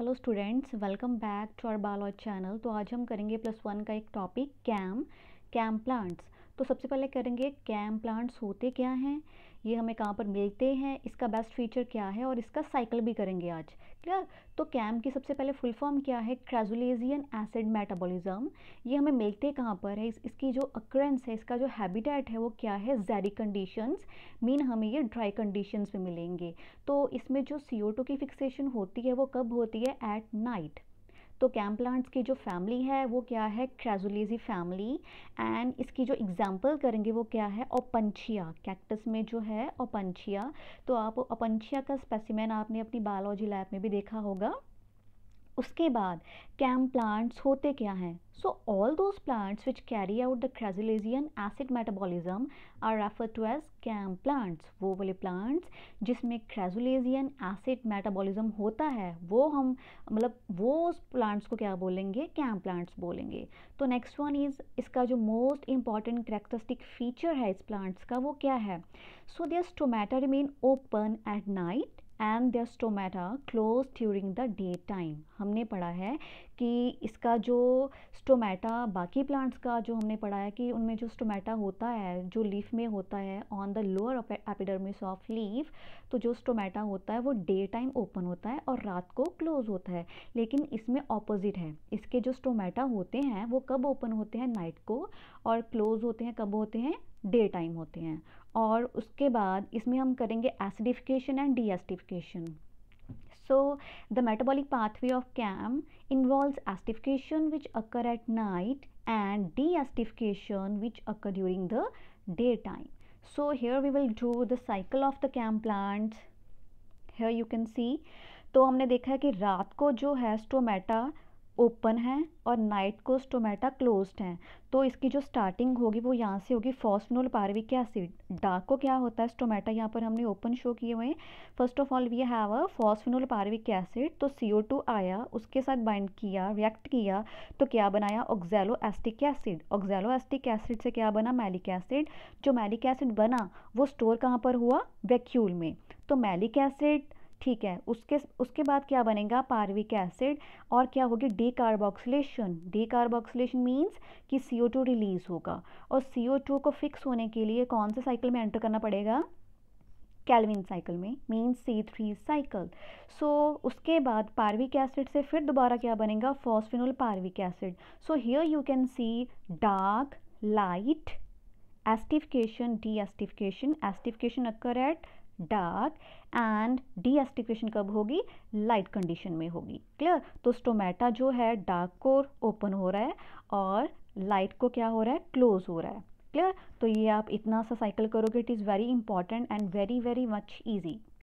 hello students welcome back to our biology channel तो आज हम करेंगे प्लस वन का एक टॉपिक कैम कैम प्लांट्स तो सबसे पहले करेंगे कैम प्लांट्स होते क्या हैं ये हमें कहाँ पर मिलते हैं इसका बेस्ट फीचर क्या है और इसका साइकिल भी करेंगे आज क्लियर तो कैम की सबसे पहले फुल फॉर्म क्या है क्रेजुलेजियन एसिड मेटाबॉलिज्म ये हमें मिलते कहाँ पर है इस, इसकी जो अक्रेंस है इसका जो हैबिटेट है वो क्या है जैरी कंडीशंस मीन हमें ये ड्राई कंडीशंस में मिलेंगे तो इसमें जो सी की फिक्सेशन होती है वो कब होती है एट नाइट तो कैम प्लांट्स की जो फैमिली है वो क्या है क्रेजुलेजी फैमिली एंड इसकी जो एग्जाम्पल करेंगे वो क्या है ओपंछिया कैक्टस में जो है ओपंछिया तो आप ओपंछिया का स्पेसिमेन आपने अपनी बायोलॉजी लैब में भी देखा होगा उसके बाद कैम प्लांट्स होते क्या हैं so all those plants which carry out the crassulacean acid metabolism are refer to as CAM plants वो वाले प्लांट्स जिसमें क्रेजुलेजियन एसिड मेटाबॉलिज्म होता है वो हम मतलब वो प्लांट्स को क्या बोलेंगे कैम प्लांट्स बोलेंगे तो नेक्स्ट वन इज़ इसका जो मोस्ट इंपॉर्टेंट करेक्टरिस्टिक फीचर है इस प्लांट्स का वो क्या है so thus tomato remain open at night and their stomata close during the daytime हमने पढ़ा है कि इसका जो स्टोमेटा बाकी प्लांट्स का जो हमने पढ़ा है कि उनमें जो स्टोमेटा होता है जो लीफ में होता है on the lower epidermis of leaf तो जो स्टोमेटा होता है वो डे टाइम ओपन होता है और रात को क्लोज होता है लेकिन इसमें ऑपोजिट है इसके जो स्टोमेटा होते हैं वो कब ओपन होते हैं नाइट को और क्लोज होते हैं कब होते हैं डे टाइम होते हैं और उसके बाद इसमें हम करेंगे acidification and D deacidification so the metabolic pathway of CAM involve acidification which occur at night and deacidification which occur during the daytime so here we will do the cycle of the CAM plant here you can see तो हमने देखा है कि रात को जो है stomata open है और नाइट को स्टोमेटा क्लोज्ड हैं तो इसकी जो स्टार्टिंग होगी वो यहाँ से होगी फॉस्फनोल पार्विक एसिड डार्क को क्या होता है स्टोमेटा यहाँ पर हमने ओपन शो किए हुए first of all we have a phosphoenol pyruvic acid तो सी ओ टू आया उसके साथ बाइंड किया रिएक्ट किया तो क्या बनाया oxaloacetic acid oxaloacetic acid से क्या बना मैलिक एसिड जो मैलिक एसिड बना वो स्टोर कहाँ पर हुआ वैक्यूल में तो मैलिक एसिड ठीक है उसके उसके बाद क्या बनेगा पारविक एसिड और क्या होगी decarboxylation decarboxylation means कि सी ओ टू रिलीज़ होगा और सी ओ टू को फिक्स होने के लिए कौन से साइकिल में एंटर करना पड़ेगा कैलविन साइकिल में means C three cycle so उसके बाद पार्विक एसिड से फिर दोबारा क्या बनेगा phosphoenol pyruvic acid so here you can see dark light acidification deacidification acidification occur at dark and deacidification कब होगी लाइट कंडीशन में होगी क्लियर तो स्टोमेटा जो है डार्क को ओपन हो रहा है और लाइट को क्या हो रहा है क्लोज हो रहा है क्लियर तो ये आप इतना सा साइकिल करोगे it is very important and very very much easy